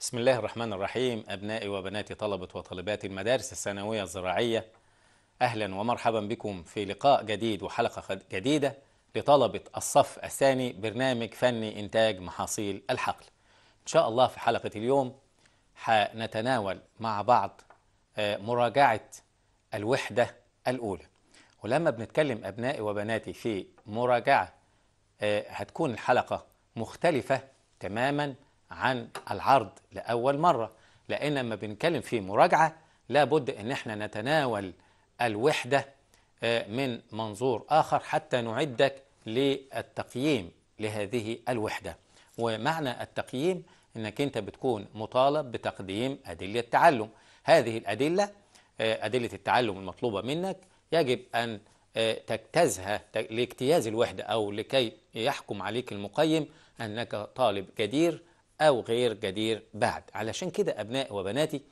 بسم الله الرحمن الرحيم أبنائي وبناتي طلبة وطالبات المدارس الثانوية الزراعية أهلا ومرحبا بكم في لقاء جديد وحلقة جديدة لطلبة الصف الثاني برنامج فني إنتاج محاصيل الحقل إن شاء الله في حلقة اليوم حنتناول مع بعض آه، مراجعة الوحدة الأولى ولما بنتكلم أبنائي وبناتي في مراجعة آه، هتكون الحلقة مختلفة تماماً عن العرض لأول مرة لأن لما بنتكلم في مراجعة لابد أن احنا نتناول الوحدة آه، من منظور آخر حتى نعدك للتقييم لهذه الوحدة ومعنى التقييم أنك أنت بتكون مطالب بتقديم أدلة تعلم هذه الأدلة آه، أدلة التعلم المطلوبة منك يجب أن آه، تجتازها لاجتياز الوحدة أو لكي يحكم عليك المقيم أنك طالب جدير أو غير جدير بعد علشان كده أبناء وبناتي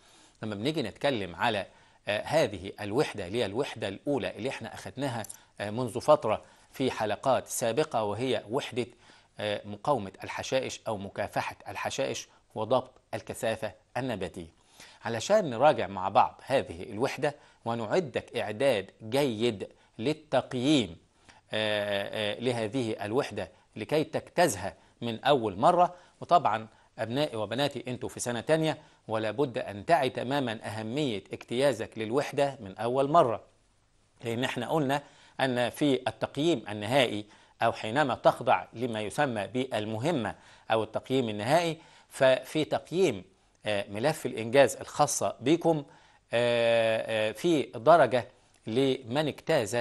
لما بنيجي نتكلم على آه، هذه الوحدة اللي هي الوحدة الأولى اللي احنا أخدناها آه، منذ فترة في حلقات سابقة وهي وحدة آه، مقاومة الحشائش أو مكافحة الحشائش وضبط الكثافة النباتية علشان نراجع مع بعض هذه الوحدة ونعدك إعداد جيد للتقييم لهذه الوحدة لكي تجتازها من أول مرة وطبعا أبنائي وبناتي أنتوا في سنة تانية ولا بد أن تعي تماما أهمية اجتيازك للوحدة من أول مرة لأن احنا قلنا أن في التقييم النهائي أو حينما تخضع لما يسمى بالمهمة أو التقييم النهائي ففي تقييم آه، ملف الإنجاز الخاصة بكم آه، آه، في درجة لمن اجتاز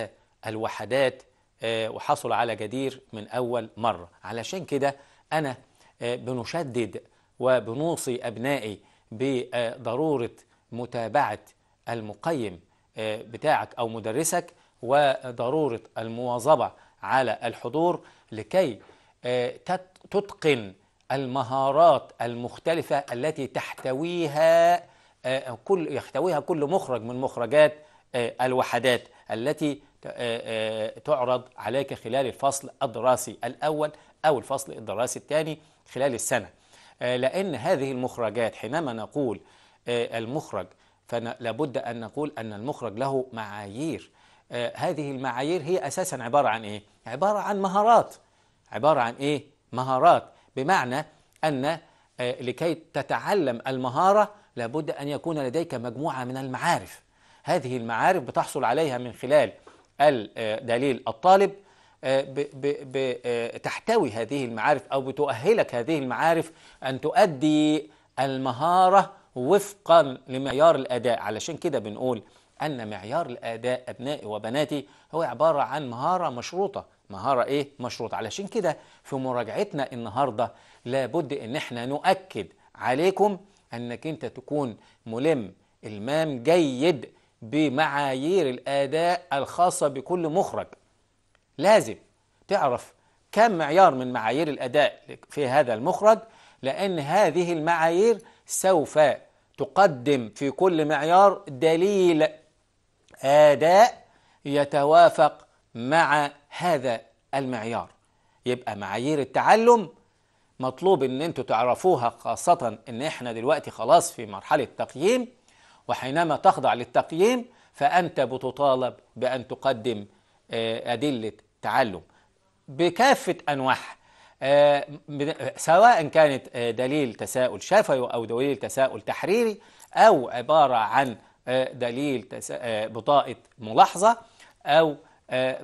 الوحدات وحصل على جدير من أول مرة علشان كده أنا بنشدد وبنوصي أبنائي بضرورة متابعة المقيم آه، بتاعك أو مدرسك وضرورة المواظبة على الحضور لكي آه، تتقن المهارات المختلفة التي تحتويها آه، كل يحتويها كل مخرج من مخرجات الوحدات التي تعرض عليك خلال الفصل الدراسي الأول أو الفصل الدراسي الثاني خلال السنة آه، لأن هذه المخرجات حينما نقول آه، المخرج فلابد أن نقول أن المخرج له معايير آه، هذه المعايير هي أساسا عبارة عن إيه؟ عبارة عن مهارات عبارة عن إيه؟ مهارات بمعنى أن لكي تتعلم المهارة لابد أن يكون لديك مجموعة من المعارف هذه المعارف بتحصل عليها من خلال دليل الطالب آه، بتحتوي آه، هذه المعارف أو بتؤهلك هذه المعارف أن تؤدي المهارة وفقا لمعيار الأداء علشان كده بنقول أن معيار الأداء أبنائي وبناتي هو عبارة عن مهارة مشروطة مهارة إيه؟ مشروطة علشان كده في مراجعتنا النهاردة لابد أن احنا نؤكد عليكم أنك أنت تكون ملم المام جيد بمعايير الأداء الخاصة بكل مخرج لازم تعرف كم معيار من معايير الأداء في هذا المخرج لأن هذه المعايير سوف تقدم في كل معيار دليل أداء يتوافق مع هذا المعيار يبقى معايير التعلم مطلوب ان انتوا تعرفوها خاصة ان احنا دلوقتي خلاص في مرحلة تقييم وحينما تخضع للتقييم فأنت بتطالب بأن تقدم آه، أدلة تعلم بكافة أنواعها آه، سواء كانت آه، دليل تساؤل شفوي أو دليل تساؤل تحريري أو عبارة عن آه، دليل بطاقة ملاحظة أو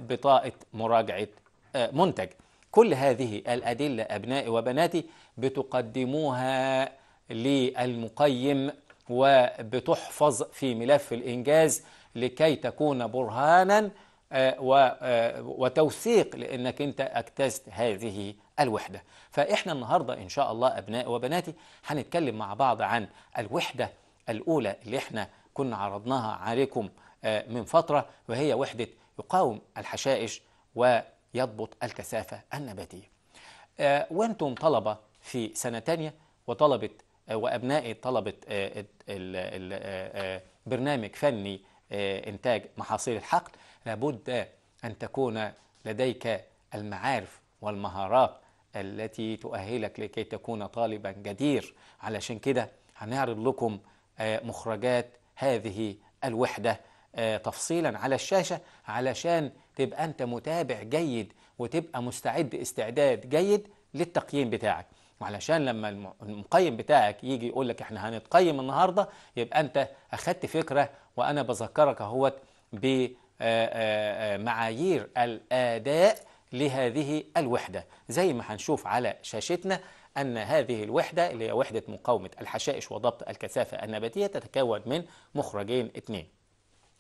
بطاقة مراجعة منتج كل هذه الأدلة أبنائي وبناتي بتقدموها للمقيم وبتحفظ في ملف الإنجاز لكي تكون برهانا آه، آه، وتوثيق لأنك أنت أجتزت هذه الوحدة فإحنا النهاردة إن شاء الله أبنائي وبناتي هنتكلم مع بعض عن الوحدة الأولى اللي إحنا كنا عرضناها عليكم آه، من فترة وهي وحدة يقاوم الحشائش ويضبط الكثافة النباتية وأنتم طلبة في سنة تانية وطلبة وأبنائي طلبة برنامج فني آه، إنتاج محاصيل الحقل لابد أن تكون لديك المعارف والمهارات التي تؤهلك لكي تكون طالبا جدير علشان كده هنعرض لكم آه، مخرجات هذه الوحدة آه، تفصيلا على الشاشة علشان تبقى أنت متابع جيد وتبقى مستعد استعداد جيد للتقييم بتاعك وعلشان لما المقيم بتاعك يجي يقول لك احنا هنتقيم النهارده يبقى انت اخدت فكره وأنا بذكرك اهوت بمعايير آه، آه، الأداء لهذه الوحدة زي ما هنشوف على شاشتنا أن هذه الوحدة اللي هي وحدة مقاومة الحشائش وضبط الكثافة النباتية تتكون من مخرجين اثنين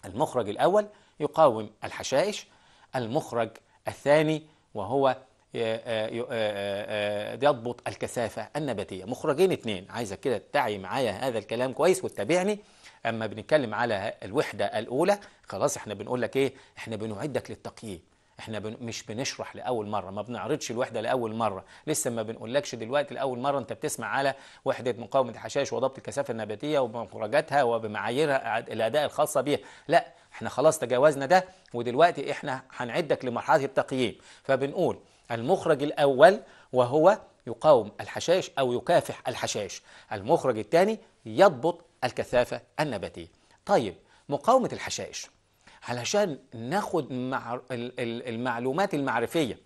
المخرج الأول يقاوم الحشائش المخرج الثاني وهو آه، يضبط الكثافة النباتية مخرجين اثنين عايزك كده تعي معايا هذا الكلام كويس وتتابعني اما بنتكلم على الوحده الاولى خلاص احنا بنقول لك ايه احنا بنعدك للتقييم احنا بن... مش بنشرح لاول مره ما بنعرضش الوحده لاول مره لسه ما بنقولكش دلوقتي لاول مره انت بتسمع على وحده مقاومه الحشائش وضبط الكثافه النباتيه ومخرجاتها وبمعاييرها الاداء الخاصه بها لا احنا خلاص تجاوزنا ده ودلوقتي احنا هنعدك لمرحله التقييم فبنقول المخرج الاول وهو يقاوم الحشائش او يكافح الحشائش المخرج الثاني يضبط الكثافة النباتية طيب مقاومة الحشائش علشان ناخد المعلومات المعرفية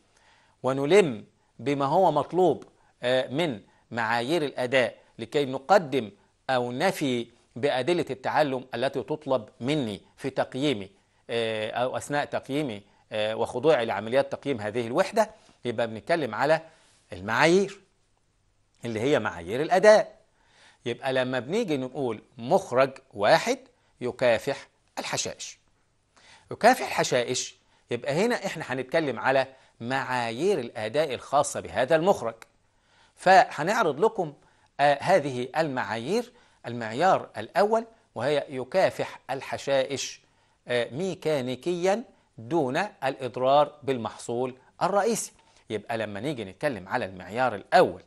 ونلم بما هو مطلوب آه، من معايير الأداء لكي نقدم أو نفي بأدلة التعلم التي تطلب مني في تقييمي آه، أو أثناء تقييمي آه، وخضوعي لعمليات تقييم هذه الوحدة يبقى بنتكلم على المعايير اللي هي معايير الأداء يبقى لما بنيجي نقول مخرج واحد يكافح الحشائش يكافح الحشائش يبقى هنا احنا هنتكلم على معايير الأداء الخاصة بهذا المخرج فهنعرض لكم آه هذه المعايير المعيار الأول وهي يكافح الحشائش آه ميكانيكيا دون الإضرار بالمحصول الرئيسي يبقى لما نيجي نتكلم على المعيار الأول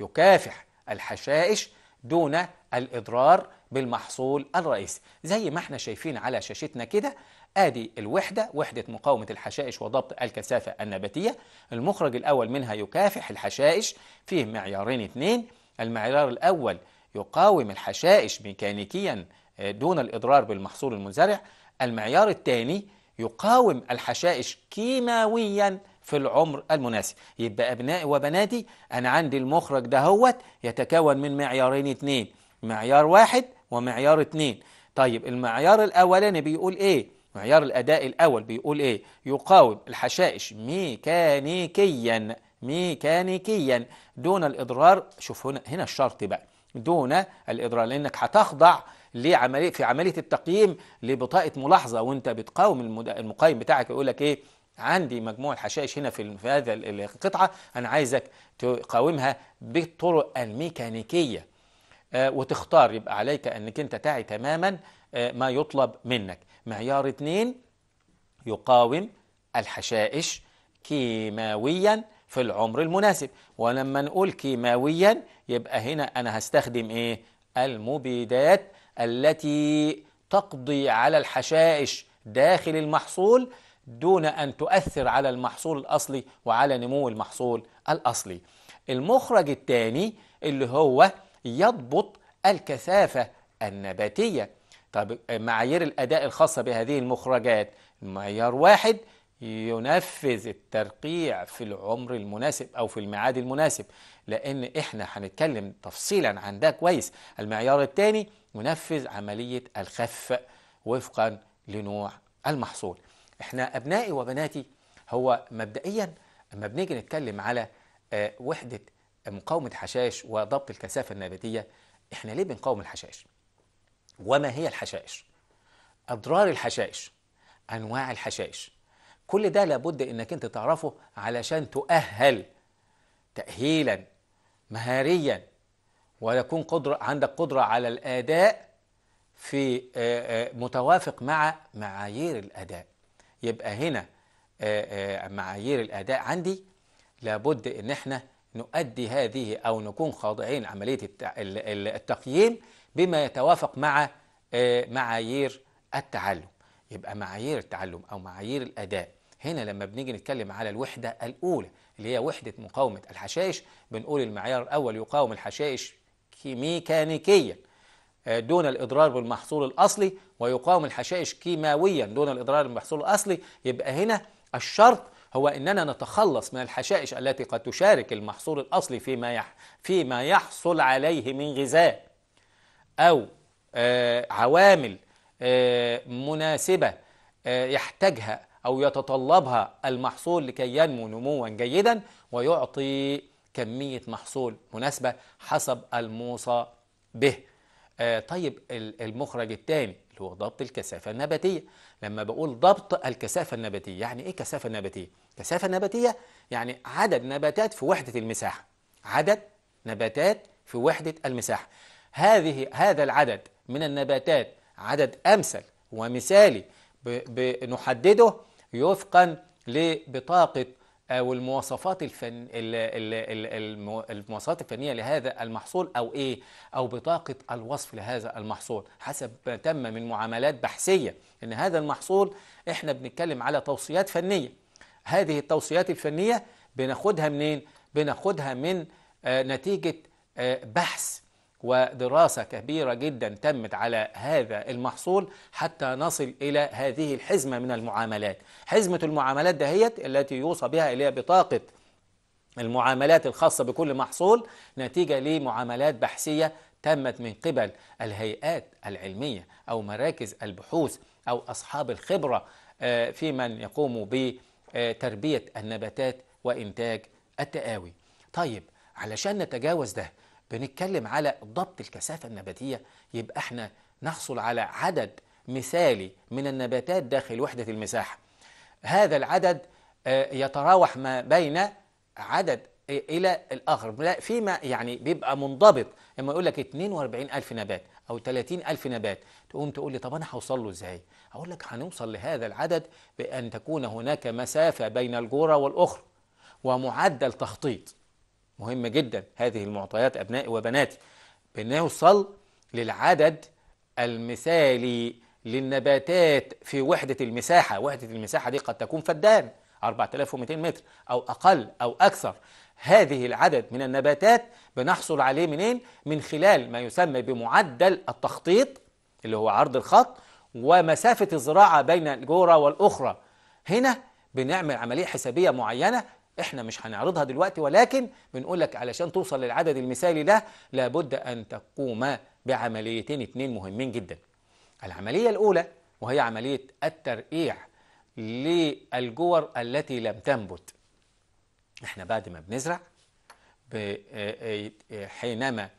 يكافح الحشائش دون الإضرار بالمحصول الرئيسي زي ما احنا شايفين على شاشتنا كده ادي الوحدة وحدة مقاومة الحشائش وضبط الكثافة النباتية المخرج الأول منها يكافح الحشائش فيه معيارين اثنين المعيار الأول يقاوم الحشائش ميكانيكيا آه، دون الإضرار بالمحصول المزرع المعيار الثاني يقاوم الحشائش كيماويا في العمر المناسب يبقى أبنائي وبناتي أنا عندي المخرج ده هو يتكون من معيارين اتنين معيار واحد ومعيار اتنين طيب المعيار الأولاني بيقول إيه؟ معيار الأداء الأول بيقول إيه؟ يقاوم الحشائش ميكانيكيا ميكانيكيا دون الإضرار شوف هنا هنا الشرط بقى دون الإضرار لأنك هتخضع لعملية في عملية التقييم لبطاقة ملاحظة وأنت بتقاوم المقيم بتاعك يقول لك إيه عندي مجموعة حشائش هنا في هذا القطعة أنا عايزك تقاومها بالطرق الميكانيكية آه، وتختار يبقى عليك أنك أنت تعي تماما آه، ما يطلب منك معيار اثنين يقاوم الحشائش كيماويا في العمر المناسب ولما نقول كيماويا يبقى هنا أنا هستخدم إيه المبيدات التي تقضي على الحشائش داخل المحصول دون أن تؤثر على المحصول الأصلي وعلى نمو المحصول الأصلي المخرج الثاني اللي هو يضبط الكثافة النباتية طب معايير الأداء الخاصة بهذه المخرجات معيار واحد ينفذ الترقيع في العمر المناسب أو في الميعاد المناسب لأن إحنا هنتكلم تفصيلا عن ده كويس المعيار الثاني ينفذ عملية الخف وفقا لنوع المحصول احنا ابنائي وبناتي هو مبدئيا اما بنيجي نتكلم على آه، وحده مقاومه حشائش وضبط الكثافه النباتيه احنا ليه بنقاوم الحشائش وما هي الحشائش اضرار الحشائش انواع الحشائش كل ده لابد انك انت تعرفه علشان تؤهل تاهيلا مهاريا ويكون قدرة عندك قدرة على الأداء في آه، آه، متوافق مع معايير الأداء يبقى هنا آه، آه، معايير الأداء عندي لابد إن احنا نؤدي هذه أو نكون خاضعين عمليه التقييم بما يتوافق مع آه، معايير التعلم يبقى معايير التعلم أو معايير الأداء هنا لما بنيجي نتكلم على الوحدة الأولى اللي هي وحدة مقاومة الحشائش بنقول المعيار الأول يقاوم الحشائش ميكانيكيا آه، دون الإضرار بالمحصول الأصلي ويقاوم الحشائش كيماويا دون الإضرار بالمحصول الأصلي يبقى هنا الشرط هو اننا نتخلص من الحشائش التي قد تشارك المحصول الاصلي فيما يح فيما يحصل عليه من غذاء او آه عوامل آه مناسبه آه يحتاجها او يتطلبها المحصول لكي ينمو نموا جيدا ويعطي كميه محصول مناسبه حسب الموصى به آه طيب المخرج الثاني اللي هو ضبط الكثافة النباتية لما بقول ضبط الكثافة النباتية يعني إيه كثافة نباتية؟ كثافة نباتية يعني عدد نباتات في وحدة المساحة عدد نباتات في وحدة المساحة هذه هذا العدد من النباتات عدد أمثل ومثالي بنحدده يفقا لبطاقة آه، والمواصفات الفن المواصفات الفنيه لهذا المحصول او ايه او بطاقه الوصف لهذا المحصول حسب ما تم من معاملات بحثيه ان هذا المحصول احنا بنتكلم على توصيات فنيه هذه التوصيات الفنيه بناخدها منين بناخدها من آه، نتيجه آه، بحث ودراسة كبيرة جدا تمت على هذا المحصول حتى نصل إلى هذه الحزمة من المعاملات حزمة المعاملات دهيت التي يوصى بها إليها بطاقة المعاملات الخاصة بكل محصول نتيجة لمعاملات بحثية تمت من قبل الهيئات العلمية أو مراكز البحوث أو أصحاب الخبرة آه، في من يقوموا بتربية النباتات وإنتاج التقاوي طيب علشان نتجاوز ده بنتكلم على ضبط الكثافة النباتية يبقى احنا نحصل على عدد مثالي من النباتات داخل وحدة المساحة هذا العدد آه، يتراوح ما بين عدد آه، إلى الآخر فيما يعني بيبقى منضبط لما يقول لك 42 ألف نبات أو 30 ألف نبات تقوم تقول لي طب أنا هوصل له إزاي؟ أقول لك هنوصل لهذا العدد بأن تكون هناك مسافة بين الجورة والأخرى ومعدل تخطيط مهمة جدا هذه المعطيات أبنائي وبناتي بنوصل للعدد المثالي للنباتات في وحدة المساحة وحدة المساحة دي قد تكون فدان 4200 متر أو أقل أو أكثر هذه العدد من النباتات بنحصل عليه منين؟ من خلال ما يسمى بمعدل التخطيط اللي هو عرض الخط ومسافة الزراعة بين الجورة والأخرى هنا بنعمل عملية حسابية معينة احنا مش هنعرضها دلوقتي ولكن بنقول لك علشان توصل للعدد المثالي ده لابد ان تقوم بعمليتين اتنين مهمين جدا العمليه الاولى وهي عمليه الترقيع للجور التي لم تنبت احنا بعد ما بنزرع آه، آه، آه، حينما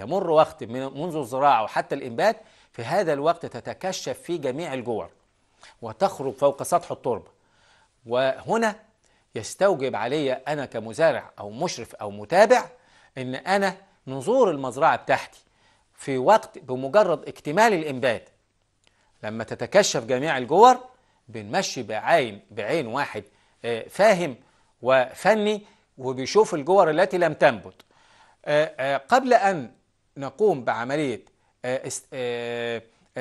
يمر وقت منذ الزراعه وحتى الانبات في هذا الوقت تتكشف فيه جميع الجور وتخرج فوق سطح التربه وهنا يستوجب علي أنا كمزارع أو مشرف أو متابع إن أنا نزور المزرعة بتاعتي في وقت بمجرد اكتمال الإنبات لما تتكشف جميع الجور بنمشي بعين بعين واحد آه، فاهم وفني وبيشوف الجور التي لم تنبت آه، آه، قبل أن نقوم بعملية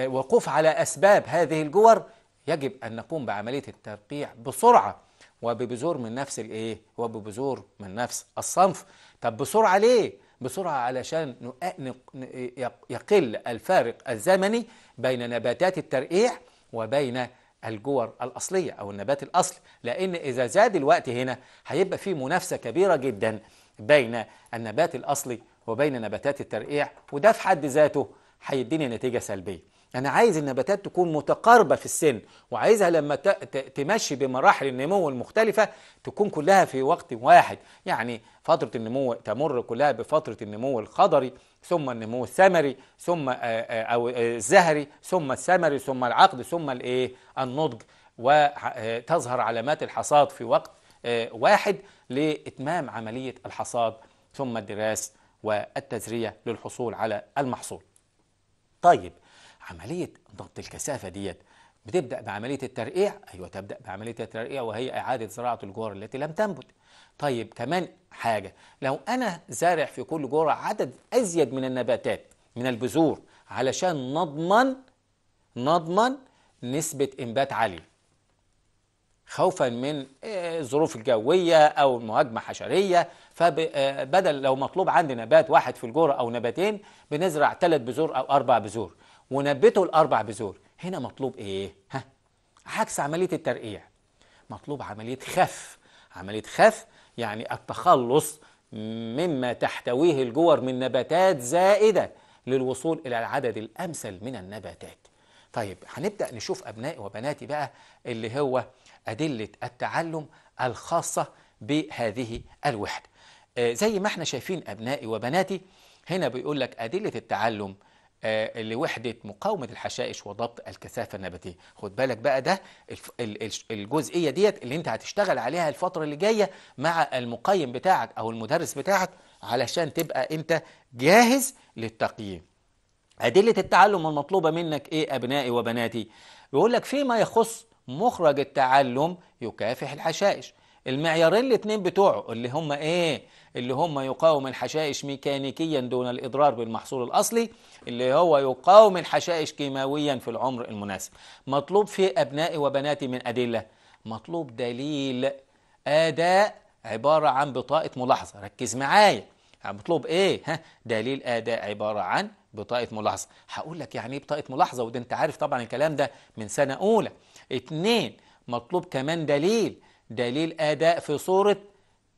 وقوف على أسباب هذه الجور يجب أن نقوم بعملية الترقيع بسرعة وببذور من نفس الايه وببذور من نفس الصنف طب بسرعة ليه بسرعة علشان يقل الفارق الزمني بين نباتات الترقيع وبين الجور الأصلية أو النبات الاصلي لأن إذا زاد الوقت هنا هيبقى في منافسة كبيرة جدا بين النبات الأصلي وبين نباتات الترقيع وده في حد ذاته هيديني نتيجة سلبية أنا يعني عايز النباتات تكون متقاربة في السن وعايزها لما تمشي بمراحل النمو المختلفة تكون كلها في وقت واحد يعني فترة النمو تمر كلها بفترة النمو الخضري ثم النمو الثمري ثم أو الزهري ثم الثمري ثم العقد ثم الإيه النضج وتظهر علامات الحصاد في وقت واحد لإتمام عملية الحصاد ثم الدراس والتزرية للحصول على المحصول طيب عملية ضبط الكثافة ديت بتبدأ بعملية الترقيع أيوة تبدأ بعملية الترقيع وهي إعادة زراعة الجور التي لم تنبت طيب كمان حاجة لو أنا زارع في كل جورة عدد أزيد من النباتات من البذور علشان نضمن نضمن نسبة إنبات عالية خوفا من الظروف آه، الجوية أو مهاجمة حشرية فبدل آه، لو مطلوب عندي نبات واحد في الجورة أو نباتين بنزرع ثلاث بذور أو أربع بذور ونبته الأربع بذور هنا مطلوب إيه؟ ها؟ عكس عملية الترقيع مطلوب عملية خف عملية خف يعني التخلص مما تحتويه الجور من نباتات زائدة للوصول إلى العدد الأمثل من النباتات طيب هنبدأ نشوف أبنائي وبناتي بقى اللي هو أدلة التعلم الخاصة بهذه الوحدة آه، زي ما احنا شايفين أبنائي وبناتي هنا بيقول لك أدلة التعلم آه، لوحدة مقاومة الحشائش وضبط الكثافة النباتية خد بالك بقى ده الجزئية ديت اللي انت هتشتغل عليها الفترة اللي جاية مع المقيم بتاعك او المدرس بتاعك علشان تبقى انت جاهز للتقييم أدلة التعلم المطلوبة منك ايه أبنائي وبناتي بيقول لك فيما يخص مخرج التعلم يكافح الحشائش المعيارين الاثنين بتوعه اللي هم ايه اللي هم يقاوم الحشائش ميكانيكيا دون الإضرار بالمحصول الأصلي اللي هو يقاوم الحشائش كيماويا في العمر المناسب مطلوب في أبنائي وبناتي من أدلة مطلوب دليل أداء عبارة عن بطاقة ملاحظة ركز معايا مطلوب إيه؟ ها دليل أداء عبارة عن بطاقة ملاحظة هقول لك يعني إيه بطاقة ملاحظة وده أنت عارف طبعا الكلام ده من سنة أولى اتنين مطلوب كمان دليل دليل أداء في صورة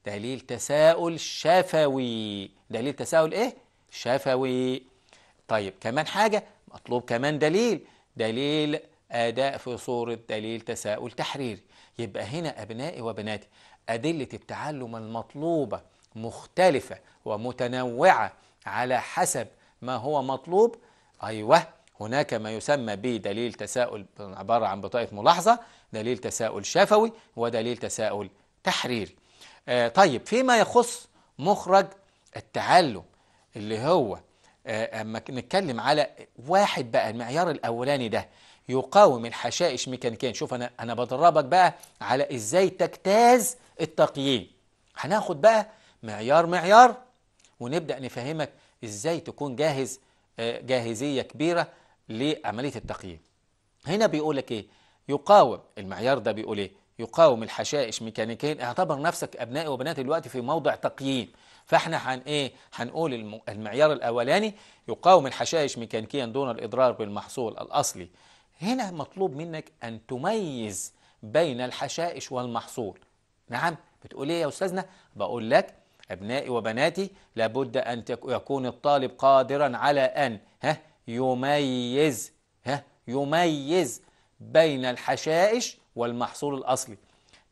دليل تساؤل شفوي دليل تساؤل إيه؟ شفوي طيب كمان حاجة مطلوب كمان دليل دليل أداء في صورة دليل تساؤل تحريري يبقى هنا أبنائي وبناتي أدلة التعلم المطلوبة مختلفة ومتنوعة على حسب ما هو مطلوب أيوه هناك ما يسمى بدليل تساؤل عبارة عن بطاقة ملاحظة دليل تساؤل شفوي ودليل تساؤل تحريري آه، طيب فيما يخص مخرج التعلم اللي هو آه، اما نتكلم على واحد بقى المعيار الاولاني ده يقاوم الحشائش ميكانيكيا شوف انا انا بدربك بقى على ازاي تجتاز التقييم هناخد بقى معيار معيار ونبدا نفهمك ازاي تكون جاهز آه، جاهزيه كبيره لعمليه التقييم هنا بيقول لك ايه يقاوم المعيار ده بيقول ايه يقاوم الحشائش ميكانيكيا اعتبر نفسك ابنائي وبناتي دلوقتي في موضع تقييم فاحنا هن ايه هنقول المعيار الاولاني يقاوم الحشائش ميكانيكيا دون الاضرار بالمحصول الاصلي هنا مطلوب منك ان تميز بين الحشائش والمحصول نعم بتقول ايه يا استاذنا بقول لك ابنائي وبناتي لابد ان يكون الطالب قادرا على ان ها يميز ها يميز بين الحشائش والمحصول الأصلي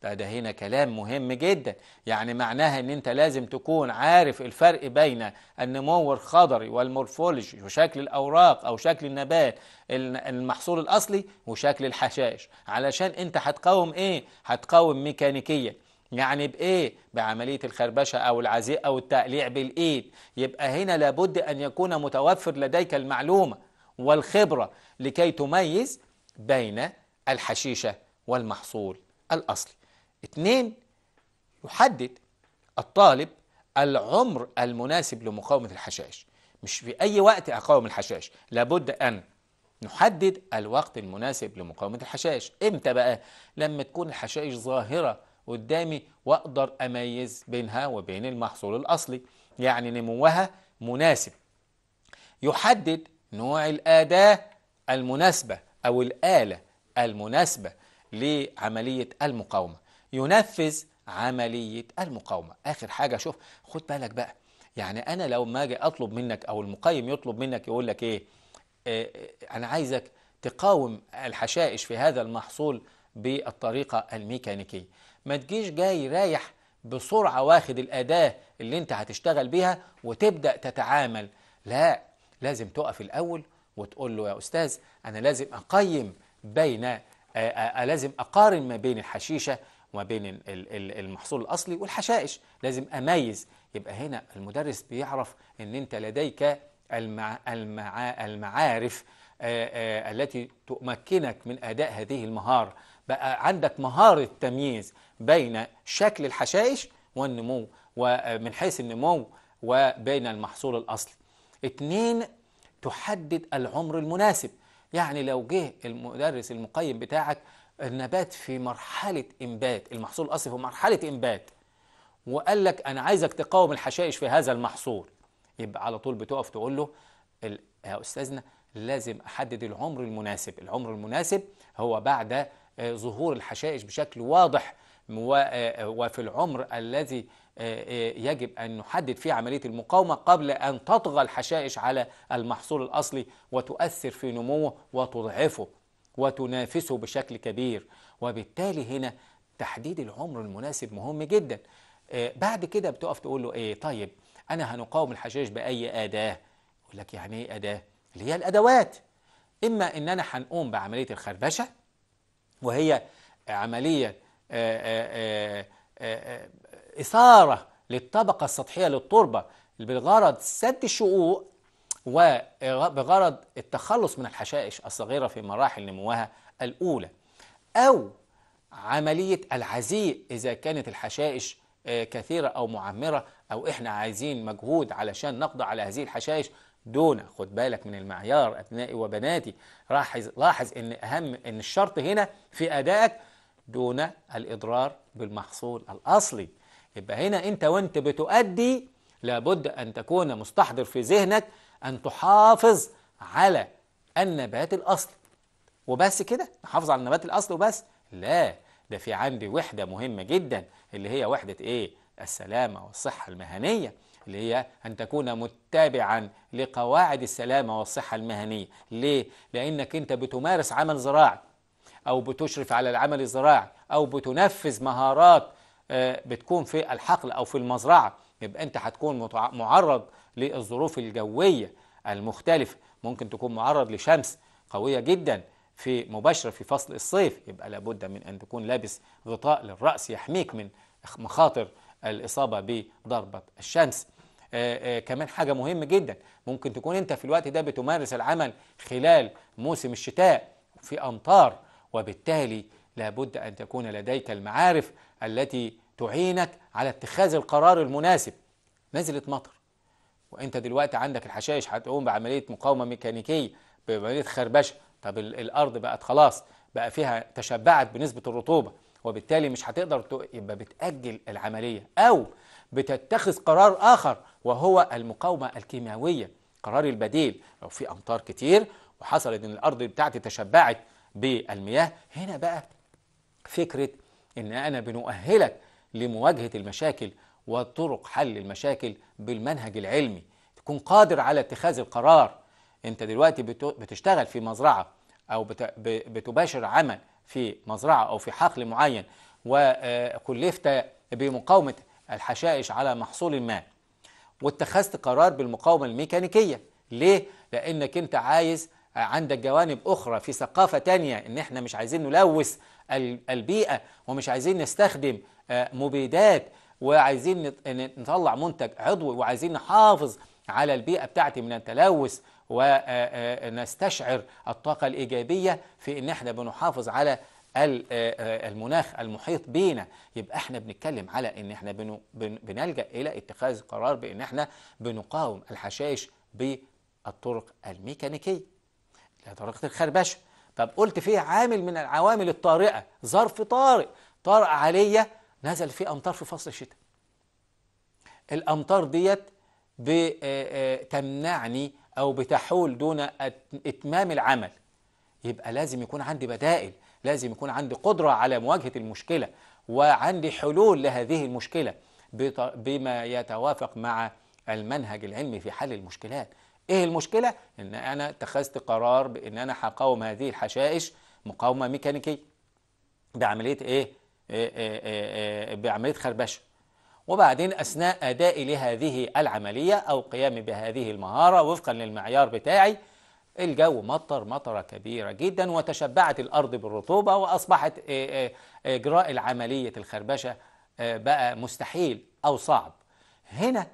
ده, ده هنا كلام مهم جدا يعني معناها ان انت لازم تكون عارف الفرق بين النمو الخضري والمورفولوجي وشكل الاوراق او شكل النبات المحصول الاصلي وشكل الحشائش علشان انت هتقاوم ايه هتقاوم ميكانيكيا يعني بايه بعمليه الخربشه او العزيء او التقليع بالايد يبقى هنا لابد ان يكون متوفر لديك المعلومه والخبره لكي تميز بين الحشيشه والمحصول الأصلي اثنين يحدد الطالب العمر المناسب لمقاومة الحشائش مش في أي وقت أقاوم الحشائش لابد أن نحدد الوقت المناسب لمقاومة الحشائش إمتى بقى؟ لما تكون الحشائش ظاهرة قدامي وأقدر أميز بينها وبين المحصول الأصلي يعني نموها مناسب يحدد نوع الأداة المناسبة أو الآلة المناسبة لعملية المقاومة ينفذ عملية المقاومة آخر حاجة شوف خد بالك بقى يعني أنا لو ما أجي أطلب منك أو المقيم يطلب منك يقول لك إيه آه، آه، أنا عايزك تقاوم الحشائش في هذا المحصول بالطريقة الميكانيكية ما تجيش جاي رايح بسرعة واخد الأداة اللي أنت هتشتغل بيها وتبدأ تتعامل لا لازم تقف الأول وتقول له يا أستاذ أنا لازم أقيم بين آه، آه، آه، لازم أقارن ما بين الحشيشة وما بين المحصول الأصلي والحشائش لازم أميز يبقى هنا المدرس بيعرف أن أنت لديك المع... المع... المعارف آآ آآ التي تمكنك من أداء هذه المهارة بقى عندك مهارة تمييز بين شكل الحشائش والنمو ومن حيث النمو وبين المحصول الأصلي اتنين تحدد العمر المناسب يعني لو جه المدرس المقيم بتاعك النبات في مرحلة إنبات المحصول الأصلي في مرحلة إنبات وقال لك أنا عايزك تقاوم الحشائش في هذا المحصول يبقى على طول بتقف تقول له يا أستاذنا لازم أحدد العمر المناسب العمر المناسب هو بعد آه، ظهور الحشائش بشكل واضح آه، وفي العمر الذي آه، آه، يجب أن نحدد فيه عملية المقاومة قبل أن تطغى الحشائش على المحصول الأصلي وتؤثر في نموه وتضعفه وتنافسه بشكل كبير وبالتالي هنا تحديد العمر المناسب مهم جدا آه، بعد كده بتقف تقول له ايه طيب انا هنقاوم الحشائش باي اداه يقول لك يعني ايه اداه اللي هي الادوات اما ان انا هنقوم بعمليه الخربشه وهي عمليه آآ آآ آآ إثارة للطبقة السطحية للتربة بغرض سد الشقوق وبغرض التخلص من الحشائش الصغيرة في مراحل نموها الأولى أو عملية العزيء إذا كانت الحشائش آه، كثيرة أو معمرة أو إحنا عايزين مجهود علشان نقضي على هذه الحشائش دون خد بالك من المعيار أبنائي وبناتي لاحظ لاحظ إن أهم إن الشرط هنا في أدائك دون الإضرار بالمحصول الأصلي يبقى هنا أنت وأنت بتؤدي لابد أن تكون مستحضر في ذهنك أن تحافظ على النبات الأصل وبس كده نحافظ على النبات الأصل وبس لا ده في عندي وحدة مهمة جدا اللي هي وحدة إيه؟ السلامة والصحة المهنية اللي هي أن تكون متبعا لقواعد السلامة والصحة المهنية ليه؟ لأنك أنت بتمارس عمل زراعي أو بتشرف على العمل الزراعي أو بتنفذ مهارات آه، بتكون في الحقل أو في المزرعة يبقى أنت هتكون معرض للظروف الجوية المختلفة ممكن تكون معرض لشمس قوية جدا في مباشرة في فصل الصيف يبقى لابد من أن تكون لابس غطاء للرأس يحميك من مخاطر الإصابة بضربة الشمس آآ آه، آآ آه، كمان حاجة مهمة جدا ممكن تكون أنت في الوقت ده بتمارس العمل خلال موسم الشتاء في أمطار وبالتالي لابد أن تكون لديك المعارف التي تعينك على اتخاذ القرار المناسب نزلت مطر وانت دلوقتي عندك الحشائش هتقوم بعمليه مقاومه ميكانيكيه بعمليه خربشه طب الارض بقت خلاص بقى فيها تشبعت بنسبه الرطوبه وبالتالي مش هتقدر يبقى بتاجل العمليه او بتتخذ قرار اخر وهو المقاومه الكيماويه قرار البديل لو في امطار كتير وحصلت ان الارض بتاعتي تشبعت بالمياه هنا بقى فكره إننا بنؤهلك لمواجهة المشاكل وطرق حل المشاكل بالمنهج العلمي تكون قادر على اتخاذ القرار انت دلوقتي بتشتغل في مزرعة أو بتباشر عمل في مزرعة أو في حقل معين وكلفت آه، بمقاومة الحشائش على محصول ما واتخذت قرار بالمقاومة الميكانيكية ليه؟ لأنك انت عايز عندك جوانب أخرى في ثقافة تانية إن احنا مش عايزين نلوث البيئة ومش عايزين نستخدم آه، مبيدات وعايزين نطلع منتج عضوي وعايزين نحافظ على البيئة بتاعتي من التلوث ونستشعر آه، آه، الطاقة الإيجابية في إن إحنا بنحافظ على المناخ المحيط بينا يبقى احنا بنتكلم على ان احنا بنلجا الى اتخاذ قرار بان احنا بنقاوم الحشائش بالطرق الميكانيكيه طريقه الخربشه طب قلت فيه عامل من العوامل الطارئة ظرف طارئ طارئ عليا نزل فيه أمطار في فصل الشتاء الأمطار ديت بتمنعني آه، آه، أو بتحول دون إتمام العمل يبقى لازم يكون عندي بدائل لازم يكون عندي قدرة على مواجهة المشكلة وعندي حلول لهذه المشكلة بما يتوافق مع المنهج العلمي في حل المشكلات ايه المشكله ان انا اتخذت قرار بان انا هقاوم هذه الحشائش مقاومه ميكانيكيه بعمليه إيه؟, ايه, إيه, إيه, إيه بعمليه خربشه وبعدين اثناء ادائي لهذه العمليه او قيامي بهذه المهاره وفقا للمعيار بتاعي الجو مطر مطره كبيره جدا وتشبعت الارض بالرطوبه واصبحت إيه؟ إيه؟ اجراء العمليه الخربشه آه، بقى مستحيل او صعب هنا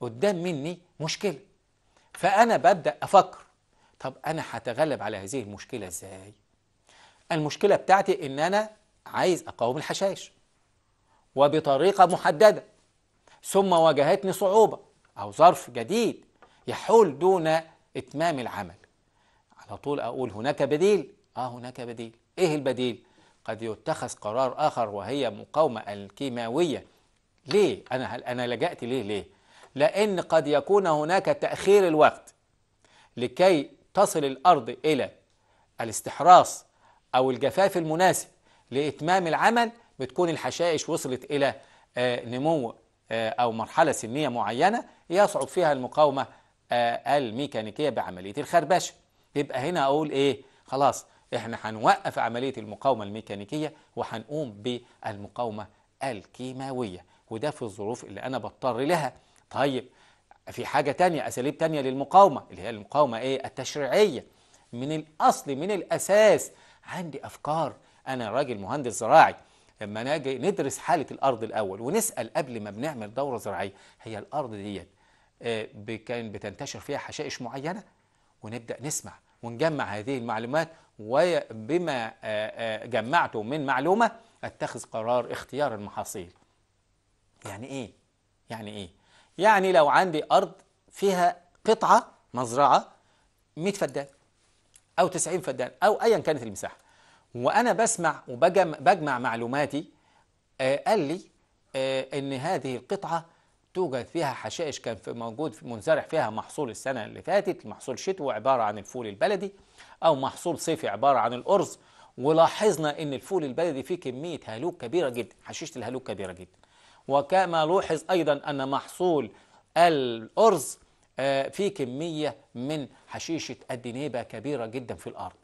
قدام مني مشكله فأنا ببدأ أفكر طب أنا هتغلب على هذه المشكلة إزاي؟ المشكلة بتاعتي إن أنا عايز أقاوم الحشائش وبطريقة محددة ثم واجهتني صعوبة أو ظرف جديد يحول دون إتمام العمل على طول أقول هناك بديل آه هناك بديل إيه البديل؟ قد يتخذ قرار آخر وهي مقاومة الكيماوية ليه؟ أنا هل أنا لجأت ليه ليه؟ لأن قد يكون هناك تأخير الوقت لكي تصل الأرض إلى الاستحراص أو الجفاف المناسب لإتمام العمل بتكون الحشائش وصلت إلى آه، نمو آه، أو مرحلة سنية معينة يصعب فيها المقاومة آه، الميكانيكية بعملية الخربشة يبقى هنا أقول إيه خلاص إحنا هنوقف عملية المقاومة الميكانيكية وهنقوم بالمقاومة الكيماوية وده في الظروف اللي أنا بضطر لها طيب في حاجة تانية أساليب تانية للمقاومة اللي هي المقاومة إيه؟ التشريعية من الأصل من الأساس عندي أفكار أنا راجل مهندس زراعي لما نجي ندرس حالة الأرض الأول ونسأل قبل ما بنعمل دورة زراعية هي الأرض ديت آه، كان بتنتشر فيها حشائش معينة ونبدأ نسمع ونجمع هذه المعلومات وبما آه، آه، جمعته من معلومة اتخذ قرار اختيار المحاصيل يعني ايه يعني ايه يعني لو عندي أرض فيها قطعة مزرعة 100 فدان أو 90 فدان أو أيا كانت المساحة وأنا بسمع وبجمع معلوماتي آه قال لي آه إن هذه القطعة توجد فيها حشائش كان في موجود في منزرع فيها محصول السنة اللي فاتت محصول شتوي عبارة عن الفول البلدي أو محصول صيفي عبارة عن الأرز ولاحظنا إن الفول البلدي فيه كمية هالوك كبيرة جدا حشيشة الهالوك كبيرة جدا وكما لوحظ أيضا أن محصول الأرز آه، في كمية من حشيشة الدنيبة كبيرة جدا في الأرض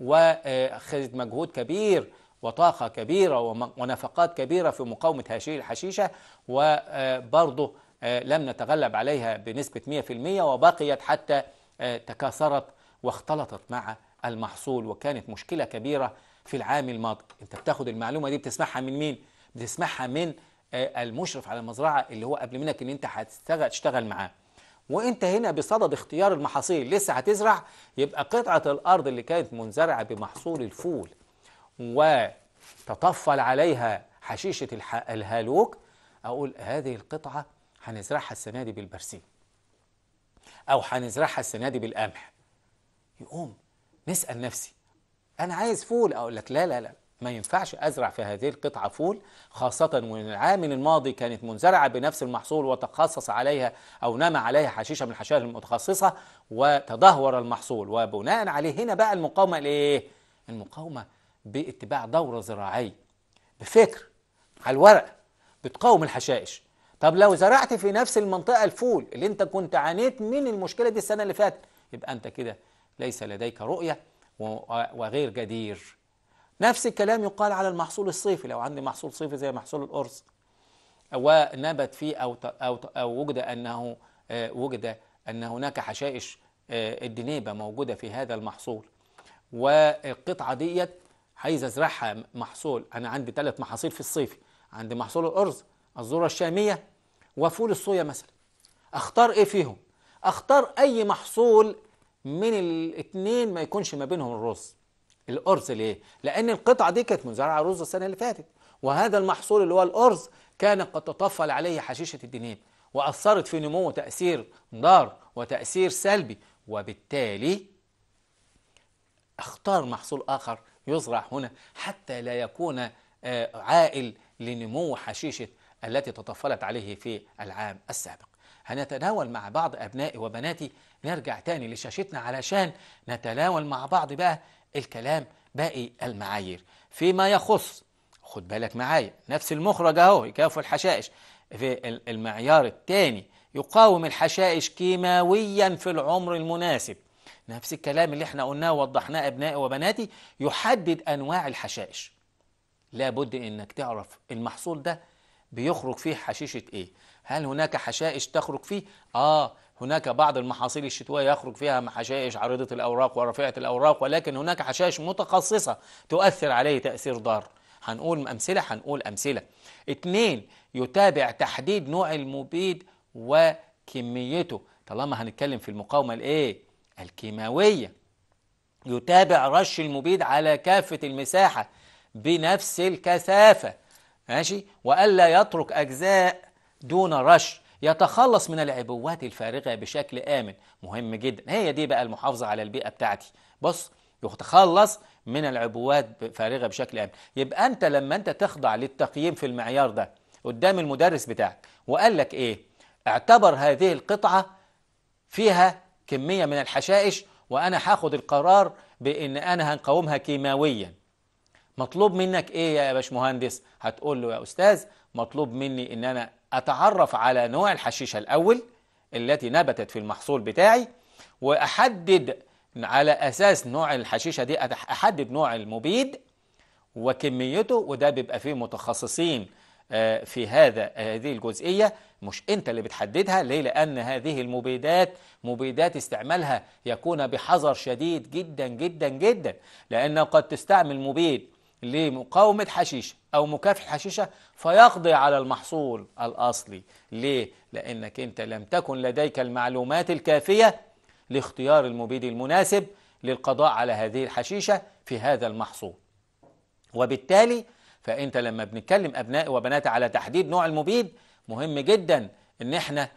واخذت مجهود كبير وطاقة كبيرة ونفقات كبيرة في مقاومة هذه الحشيشة وبرضه آه، لم نتغلب عليها بنسبة 100% وبقيت حتى آه، تكاثرت واختلطت مع المحصول وكانت مشكلة كبيرة في العام الماضي انت بتاخد المعلومة دي بتسمعها من مين؟ بتسمعها من آه، المشرف على المزرعه اللي هو قبل منك ان انت هتشتغل معاه وانت هنا بصدد اختيار المحاصيل لسه هتزرع يبقى قطعه الارض اللي كانت منزرعه بمحصول الفول وتطفل عليها حشيشه الهالوك اقول هذه القطعه هنزرعها السنه دي بالبرسيم او هنزرعها السنه دي بالقمح يقوم نسال نفسي انا عايز فول اقول لك لا لا لا ما ينفعش أزرع في هذه القطعة فول خاصة وإن العام الماضي كانت منزرعة بنفس المحصول وتخصص عليها أو نما عليها حشيشة من الحشائش المتخصصة وتدهور المحصول وبناء عليه هنا بقى المقاومة لإيه؟ المقاومة باتباع دورة زراعية بفكر على الورق بتقاوم الحشائش طب لو زرعت في نفس المنطقة الفول اللي انت كنت عانيت من المشكلة دي السنة اللي فاتت يبقى انت كده ليس لديك رؤية وغير جدير نفس الكلام يقال على المحصول الصيفي لو عندي محصول صيفي زي محصول القرص ونبت فيه أو, أو, أو وجد أنه آه، وجد أن هناك حشائش آه، الدنيبة موجودة في هذا المحصول والقطعة ديت عايز أزرعها محصول أنا عندي ثلاث محاصيل في الصيف عندي محصول الأرز الذرة الشامية وفول الصويا مثلا أختار إيه فيهم؟ أختار أي محصول من الاثنين ما يكونش ما بينهم الرز الأرز ليه؟ لأن القطعة دي كانت مزارعة رز السنة اللي فاتت وهذا المحصول اللي هو الأرز كان قد تطفل عليه حشيشة الدنيب وأثرت في نموه تأثير ضار وتأثير سلبي وبالتالي اختار محصول آخر يزرع هنا حتى لا يكون آه، عائل لنمو حشيشة التي تطفلت عليه في العام السابق هنتناول مع بعض أبنائي وبناتي نرجع تاني لشاشتنا علشان نتناول مع بعض بقى الكلام باقي المعايير فيما يخص خد بالك معايا نفس المخرج اهو يكافئ الحشائش في المعيار الثاني يقاوم الحشائش كيماويا في العمر المناسب نفس الكلام اللي احنا قلناه ووضحناه ابنائي وبناتي يحدد انواع الحشائش لابد انك تعرف المحصول ده بيخرج فيه حشيشة ايه هل هناك حشائش تخرج فيه اه هناك بعض المحاصيل الشتوية يخرج فيها حشائش عريضة الأوراق ورفيعة الأوراق ولكن هناك حشائش متخصصة تؤثر عليه تأثير ضار هنقول أمثلة هنقول أمثلة اتنين يتابع تحديد نوع المبيد وكميته طالما هنتكلم في المقاومة الايه الكيماوية يتابع رش المبيد على كافة المساحة بنفس الكثافة ماشي والا يترك اجزاء دون رش يتخلص من العبوات الفارغه بشكل امن مهم جدا هي دي بقى المحافظه على البيئه بتاعتي بص يتخلص من العبوات فارغه بشكل امن يبقى انت لما انت تخضع للتقييم في المعيار ده قدام المدرس بتاعك وقال لك ايه اعتبر هذه القطعه فيها كميه من الحشائش وانا هاخد القرار بان انا هنقاومها كيماويا مطلوب منك ايه يا باشمهندس هتقول له يا استاذ مطلوب مني ان انا اتعرف على نوع الحشيشه الاول التي نبتت في المحصول بتاعي واحدد على اساس نوع الحشيشه دي احدد نوع المبيد وكميته وده بيبقى فيه متخصصين آه، في هذا آه، هذه الجزئيه مش انت اللي بتحددها ليه لان هذه المبيدات مبيدات استعمالها يكون بحذر شديد جدا جدا جدا لان قد تستعمل مبيد لمقاومة حشيشة أو مكافحة حشيشة فيقضي على المحصول الأصلي ليه؟ لأنك أنت لم تكن لديك المعلومات الكافية لاختيار المبيد المناسب للقضاء على هذه الحشيشة في هذا المحصول وبالتالي فأنت لما بنتكلم أبنائي وبناتي على تحديد نوع المبيد مهم جدا أن احنا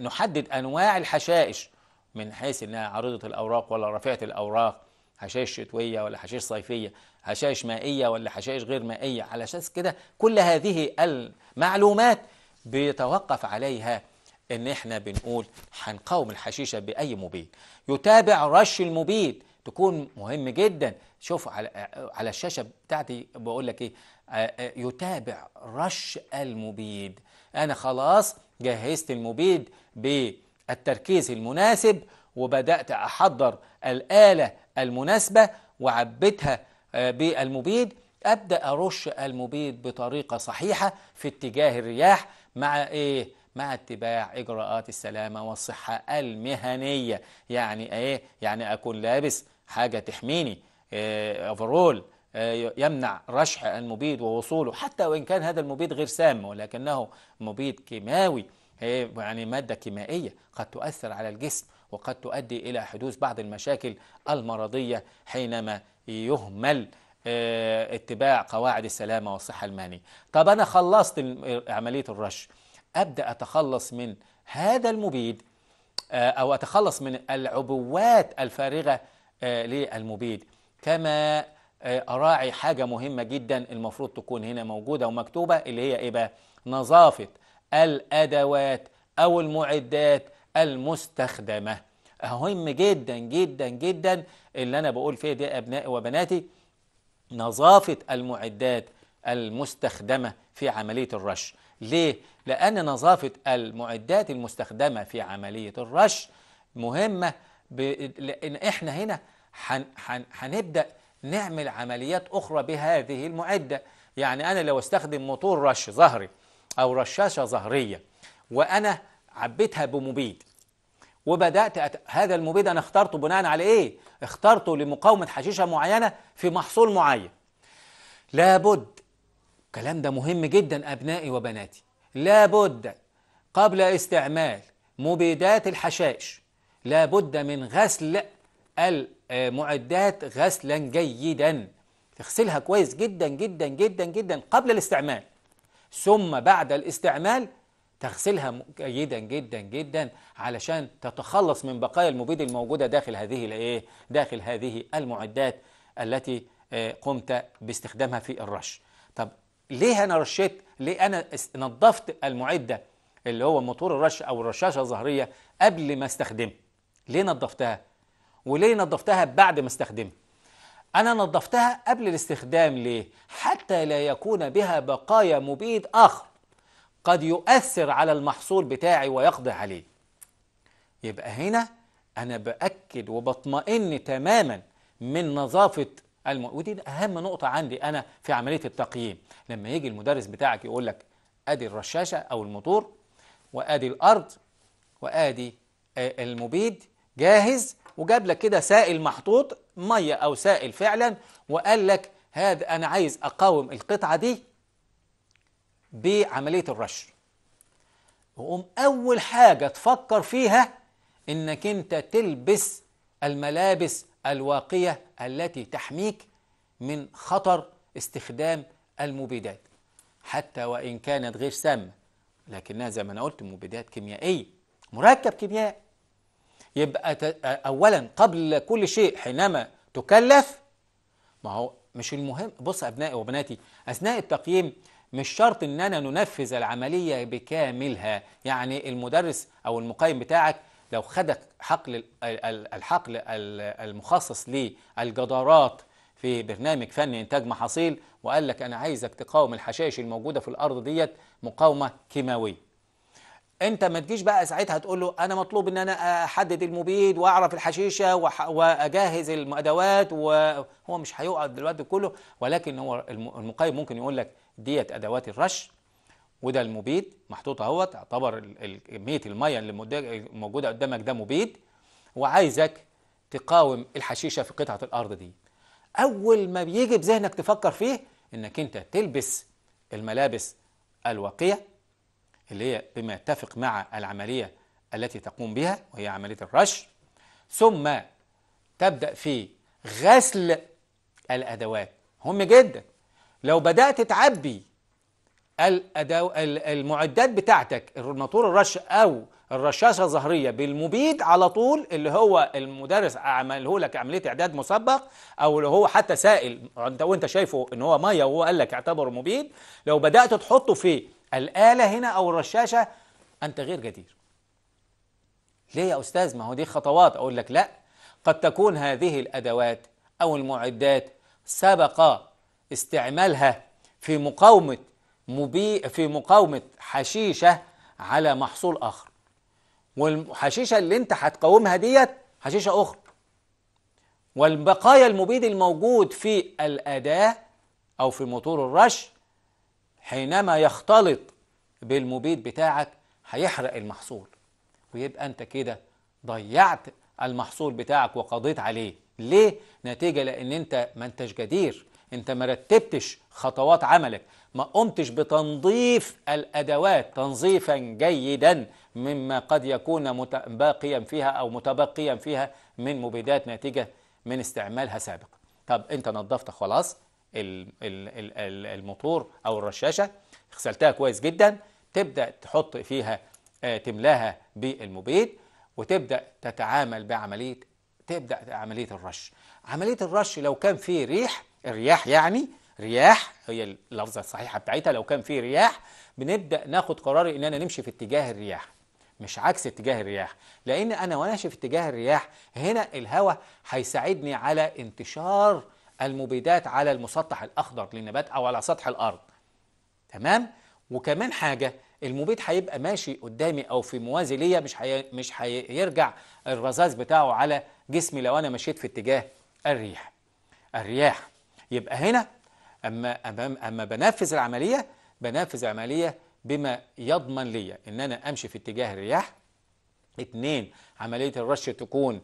نحدد أنواع الحشائش من حيث أنها عريضة الأوراق ولا رفيعة الأوراق حشائش شتوية ولا حشائش صيفية حشائش مائية ولا حشائش غير مائية على أساس كده كل هذه المعلومات بيتوقف عليها ان احنا بنقول هنقاوم الحشيشة بأي مبيد يتابع رش المبيد تكون مهم جدا شوف على الشاشة بتاعتي بقول لك ايه آه، آه، يتابع رش المبيد انا خلاص جهزت المبيد بالتركيز المناسب وبدأت أحضر الآلة المناسبة وعبيتها آه، بالمبيد أبدأ أرش المبيد بطريقة صحيحة في اتجاه الرياح مع إيه؟ مع اتباع إجراءات السلامة والصحة المهنية يعني إيه؟ يعني أكون لابس حاجة تحميني إيه أفرول آه، يمنع رشح المبيد ووصوله حتى وإن كان هذا المبيد غير سام ولكنه مبيد كيماوي إيه؟ يعني مادة كيمائية قد تؤثر على الجسم وقد تؤدي إلى حدوث بعض المشاكل المرضية حينما يهمل آه، اتباع قواعد السلامة والصحة المهنية طب أنا خلصت عملية الرش أبدأ أتخلص من هذا المبيد آه، أو أتخلص من العبوات الفارغة آه، للمبيد كما أراعي حاجة مهمة جدا المفروض تكون هنا موجودة ومكتوبة اللي هي إيه بقى نظافة الأدوات أو المعدات المستخدمة مهم جدا جدا جدا اللي أنا بقول فيه دي أبنائي وبناتي نظافة المعدات المستخدمة في عملية الرش ليه؟ لأن نظافة المعدات المستخدمة في عملية الرش مهمة ب... لأن إحنا هنا حن... حن... هنبدأ نعمل عمليات أخرى بهذه المعدة يعني أنا لو استخدم موتور رش ظهري أو رشاشة ظهرية وأنا عبيتها بمبيد وبدات أت... هذا المبيد انا اخترته بناء على ايه اخترته لمقاومه حشيشه معينه في محصول معين لابد الكلام ده مهم جدا ابنائي وبناتي لابد قبل استعمال مبيدات الحشائش لابد من غسل المعدات غسلا جيدا تغسلها كويس جدا جدا جدا جدا قبل الاستعمال ثم بعد الاستعمال تغسلها جيدا جدا جدا علشان تتخلص من بقايا المبيد الموجودة داخل هذه الايه داخل هذه المعدات التي آه، قمت باستخدامها في الرش طب ليه انا رشيت ليه انا نظفت المعدة اللي هو موتور الرش او الرشاشة الظهرية قبل ما استخدمها ليه نظفتها وليه نظفتها بعد ما استخدمها أنا نظفتها قبل الاستخدام ليه؟ حتى لا يكون بها بقايا مبيد آخر قد يؤثر على المحصول بتاعي ويقضي عليه يبقى هنا أنا بأكد وبطمئن تماما من نظافة الم... ودي أهم نقطة عندي أنا في عملية التقييم لما يجي المدرس بتاعك يقول لك أدي الرشاشة أو الموتور وأدي الأرض وأدي آه، المبيد جاهز وجاب لك كده سائل محطوط ميه او سائل فعلا وقال لك هذا انا عايز اقاوم القطعه دي بعملية الرش وقوم أول حاجة تفكر فيها إنك أنت تلبس الملابس الواقية التي تحميك من خطر استخدام المبيدات حتى وإن كانت غير سامة لكنها زي ما أنا قلت مبيدات كيميائية مركب كيميائي يبقى أولا قبل كل شيء حينما تكلف ما هو مش المهم بص أبنائي وبناتي أثناء التقييم مش شرط ان انا ننفذ العمليه بكاملها يعني المدرس او المقيم بتاعك لو خدك حقل الحقل المخصص للجدارات في برنامج فني انتاج محاصيل وقال لك انا عايزك تقاوم الحشائش الموجوده في الارض ديت مقاومه كيماويه انت ما تجيش بقى ساعتها تقول له انا مطلوب ان انا احدد المبيد واعرف الحشيشه واجهز الادوات وهو مش هيقعد دلوقتي كله ولكن هو المقيم ممكن يقول لك ديت ادوات الرش وده المبيد محطوط اهوت اعتبر كميه الميه اللي موجوده قدامك ده مبيد وعايزك تقاوم الحشيشه في قطعه الارض دي اول ما بيجي بذهنك تفكر فيه انك انت تلبس الملابس الواقيه اللي هي بما يتفق مع العملية التي تقوم بها وهي عملية الرش ثم تبدأ في غسل الأدوات مهم جدا لو بدأت تعبي الأدو... المعدات بتاعتك الرناطور الرش أو الرشاشة الظهرية بالمبيد على طول اللي هو المدرس عمله لك عملية إعداد مسبق أو اللي هو حتى سائل أنت وأنت شايفه إن هو مية وهو قال لك اعتبره مبيد لو بدأت تحطه في الآلة هنا أو الرشاشة أنت غير جدير ليه يا أستاذ ما هو دي خطوات أقول لك لا قد تكون هذه الأدوات أو المعدات سبق استعمالها في مقاومة مبي في مقاومة حشيشة على محصول آخر والحشيشة اللي أنت هتقاومها ديت حشيشة أخرى والبقايا المبيد الموجود في الأداة أو في موتور الرش حينما يختلط بالمبيد بتاعك هيحرق المحصول ويبقى أنت كده ضيعت المحصول بتاعك وقضيت عليه ليه؟ نتيجة لأن أنت ما أنتش جدير أنت ما رتبتش خطوات عملك ما قمتش بتنظيف الأدوات تنظيفا جيدا مما قد يكون باقيا فيها أو متبقيا فيها من مبيدات ناتجة من استعمالها سابقا طب أنت نظفت خلاص الموتور او الرشاشه غسلتها كويس جدا تبدا تحط فيها آه، تملاها بالمبيد وتبدا تتعامل بعمليه تبدا عمليه الرش عمليه الرش لو كان في ريح الرياح يعني رياح هي اللفظه الصحيحه بتاعتها لو كان في رياح بنبدا ناخد قرار اننا نمشي في اتجاه الرياح مش عكس اتجاه الرياح لان انا وانا ماشي في اتجاه الرياح هنا الهواء هيساعدني على انتشار المبيدات على المسطح الأخضر للنبات أو على سطح الأرض تمام؟ وكمان حاجة المبيد هيبقى ماشي قدامي أو في موازي ليا مش حي... مش هيرجع الرذاذ بتاعه على جسمي لو أنا مشيت في اتجاه الريح الرياح يبقى هنا أما, أما, أما بنفذ العملية بنفذ العملية بما يضمن ليا إن أنا أمشي في اتجاه الرياح اتنين عملية الرش تكون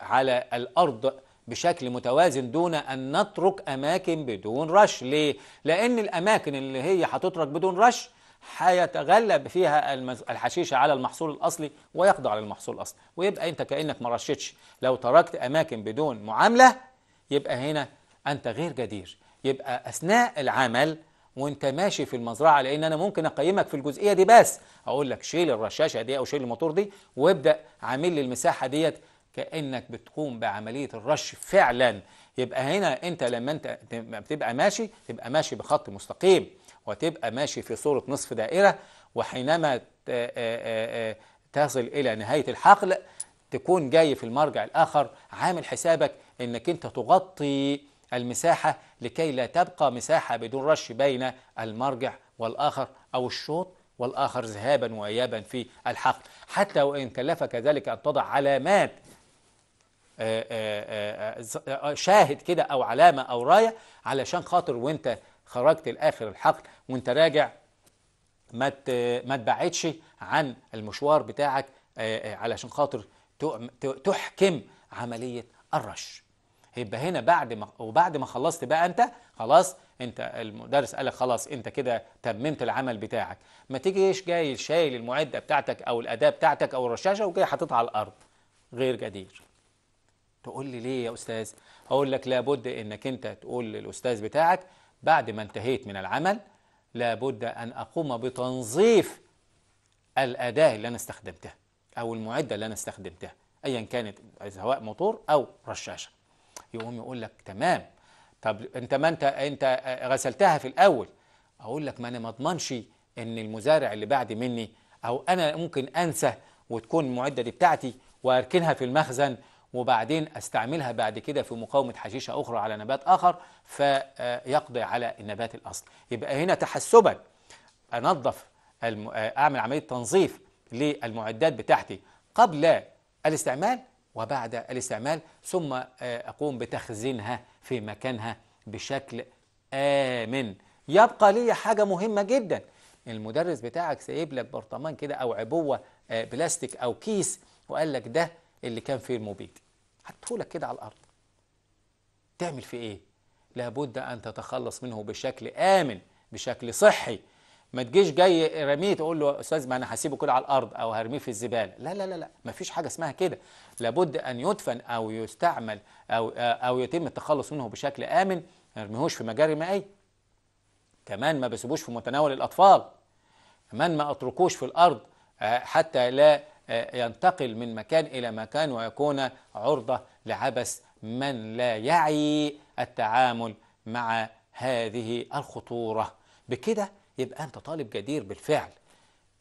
على الأرض بشكل متوازن دون أن نترك أماكن بدون رش ليه؟ لأن الأماكن اللي هي هتترك بدون رش هيتغلب فيها الحشيشة على المحصول الأصلي ويقضي على المحصول الأصلي ويبقى أنت كأنك ما رشتش لو تركت أماكن بدون معاملة يبقى هنا أنت غير جدير يبقى أثناء العمل وانت ماشي في المزرعه لان انا ممكن اقيمك في الجزئيه دي بس اقول لك شيل الرشاشه دي او شيل الموتور دي وابدا عامل لي المساحه ديت كانك بتقوم بعمليه الرش فعلا يبقى هنا انت لما انت بتبقى ماشي تبقى ماشي بخط مستقيم وتبقى ماشي في صوره نصف دائره وحينما تصل الى نهايه الحقل تكون جاي في المرجع الاخر عامل حسابك انك انت تغطي المساحه لكي لا تبقى مساحه بدون رش بين المرجع والاخر او الشوط والآخر ذهابا وإيابا في الحقل حتى وإن كلفك ذلك أن تضع علامات آه، آه، آه، شاهد كده او علامه او رايه علشان خاطر وانت خرجت لاخر الحقل وانت راجع ما ما تبعدش عن المشوار بتاعك علشان خاطر تحكم عمليه الرش يبقى هنا بعد ما وبعد ما خلصت بقى انت خلاص انت المدرس قال لك خلاص انت كده تممت العمل بتاعك ما تيجيش جاي شايل المعده بتاعتك او الاداه بتاعتك او الرشاشه وجاي حاططها على الارض غير جدير تقول لي ليه يا أستاذ أقول لك لابد أنك أنت تقول للأستاذ بتاعك بعد ما انتهيت من العمل لابد أن أقوم بتنظيف الأداة اللي أنا استخدمتها أو المعدة اللي أنا استخدمتها أيا كانت سواء موتور أو رشاشة يقوم يقول لك تمام طب أنت ما أنت أنت غسلتها في الأول أقول لك ما أنا ما أضمنش إن المزارع اللي بعد مني أو أنا ممكن أنسى وتكون المعدة دي بتاعتي وأركنها في المخزن وبعدين استعملها بعد كده في مقاومه حشيشه اخرى على نبات اخر فيقضي على النبات الاصلي يبقى هنا تحسبا انظف اعمل عمليه تنظيف للمعدات بتاعتي قبل الاستعمال وبعد الاستعمال ثم آه، اقوم بتخزينها في مكانها بشكل امن يبقى لي حاجه مهمه جدا المدرس بتاعك سايب لك برطمان كده او عبوه آه، بلاستيك او كيس وقال لك ده اللي كان فيه المبيد حطهولك كده على الأرض تعمل في إيه؟ لابد أن تتخلص منه بشكل آمن بشكل صحي ما تجيش جاي رميه تقول له استاذ ما انا هسيبه كده على الارض او هرميه في الزباله لا لا لا لا ما فيش حاجه اسمها كده لابد ان يدفن او يستعمل او او يتم التخلص منه بشكل امن ما نرميهوش في مجاري مائيه كمان ما بسيبوش في متناول الاطفال كمان ما اتركوش في الارض آه، حتى لا ينتقل من مكان إلى مكان ويكون عرضة لعبث من لا يعي التعامل مع هذه الخطورة بكده يبقى أنت طالب جدير بالفعل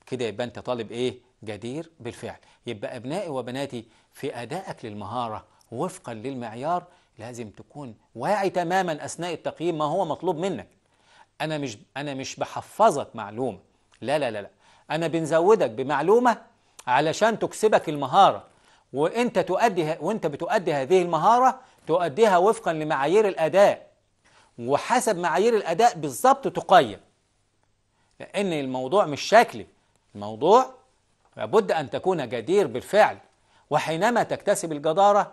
كده يبقى أنت طالب إيه؟ جدير بالفعل يبقى أبنائي وبناتي في أدائك للمهارة وفقا للمعيار لازم تكون واعي تماما أثناء التقييم ما هو مطلوب منك أنا مش أنا مش بحفظك معلومة لا لا لا لا أنا بنزودك بمعلومة علشان تكسبك المهارة وانت تؤدي وانت بتؤدي هذه المهارة تؤديها وفقا لمعايير الأداء وحسب معايير الأداء بالظبط تقيم لأن الموضوع مش شكلي الموضوع لابد أن تكون جدير بالفعل وحينما تكتسب الجدارة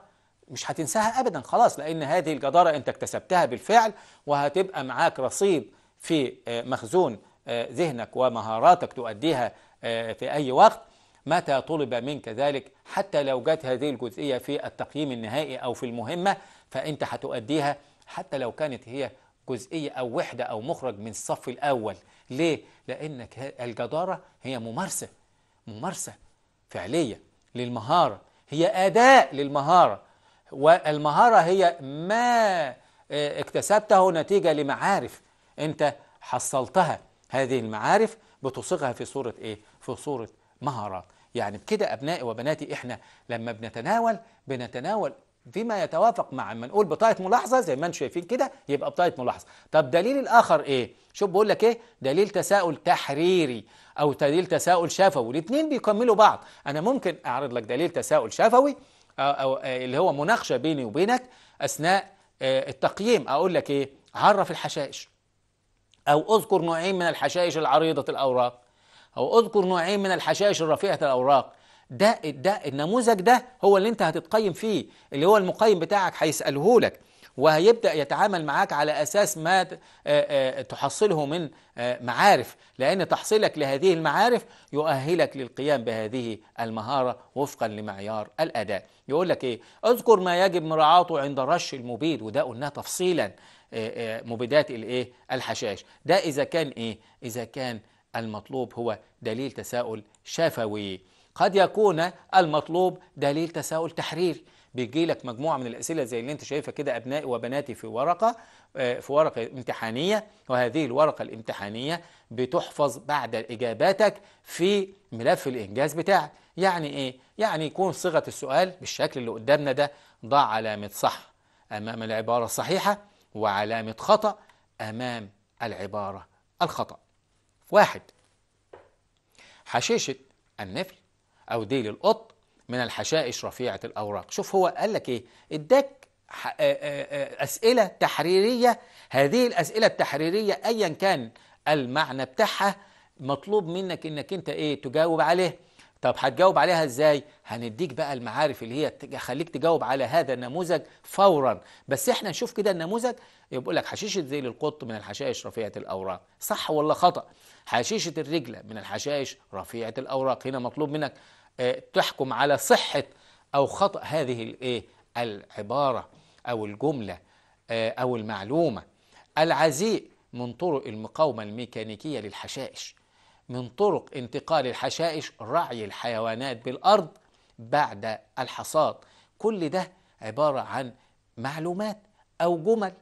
مش هتنساها أبدا خلاص لأن هذه الجدارة أنت اكتسبتها بالفعل وهتبقى معاك رصيد في آه، مخزون آه، ذهنك ومهاراتك تؤديها آه، في أي وقت متى طلب منك ذلك حتى لو جت هذه الجزئية في التقييم النهائي أو في المهمة فأنت هتؤديها حتى لو كانت هي جزئية أو وحدة أو مخرج من الصف الأول ليه؟ لأنك الجدارة هي ممارسة ممارسة فعلية للمهارة هي أداء للمهارة والمهارة هي ما آه، اكتسبته نتيجة لمعارف أنت حصلتها هذه المعارف بتصيغها في صورة إيه؟ في صورة مهارات يعني بكده أبنائي وبناتي إحنا لما بنتناول بنتناول فيما يتوافق مع ما نقول بطاقة ملاحظة زي ما انتم شايفين كده يبقى بطاقة ملاحظة طب دليل الآخر إيه؟ شوف بقول لك إيه؟ دليل تساؤل تحريري أو دليل تساؤل شفوي الاثنين بيكملوا بعض أنا ممكن أعرض لك دليل تساؤل شفوي أو, أو اللي هو مناقشة بيني وبينك أثناء آه، التقييم أقول لك إيه؟ عرف الحشائش أو أذكر نوعين من الحشائش العريضة الأوراق أو أذكر نوعين من الحشائش الرفيعة الأوراق ده ده النموذج ده هو اللي أنت هتتقيم فيه اللي هو المقيم بتاعك هيسأله لك وهيبدأ يتعامل معاك على أساس ما تحصله من معارف لأن تحصيلك لهذه المعارف يؤهلك للقيام بهذه المهارة وفقا لمعيار الأداء يقول لك إيه اذكر ما يجب مراعاته عند رش المبيد وده قلناه تفصيلا مبيدات الايه الحشائش ده إذا كان إيه إذا كان المطلوب هو دليل تساؤل شفوي قد يكون المطلوب دليل تساؤل تحريري بيجي لك مجموعه من الاسئله زي اللي انت شايفها كده ابنائي وبناتي في ورقه آه، في ورقه امتحانيه وهذه الورقه الامتحانيه بتحفظ بعد اجاباتك في ملف الانجاز بتاعك يعني ايه يعني يكون صيغه السؤال بالشكل اللي قدامنا ده ضع علامه صح امام العباره الصحيحه وعلامه خطا امام العباره الخطأ واحد حشيشة النفل أو ديل القط من الحشائش رفيعة الأوراق شوف هو قال لك إيه إداك آه، آه، آه، أسئلة تحريرية هذه الأسئلة التحريرية أيا كان المعنى بتاعها مطلوب منك إنك أنت إيه تجاوب عليه طب هتجاوب عليها ازاي هنديك بقى المعارف اللي هي خليك تجاوب على هذا النموذج فورا بس احنا نشوف كده النموذج يقول لك حشيشه ذيل القط من الحشائش رفيعه الاوراق صح ولا خطا حشيشه الرجله من الحشائش رفيعه الاوراق هنا مطلوب منك آه، تحكم على صحه او خطا هذه الايه العباره او الجمله آه، او المعلومه العزيء من طرق المقاومه الميكانيكيه للحشائش من طرق انتقال الحشائش رعي الحيوانات بالأرض بعد الحصاد كل ده عبارة عن معلومات أو جمل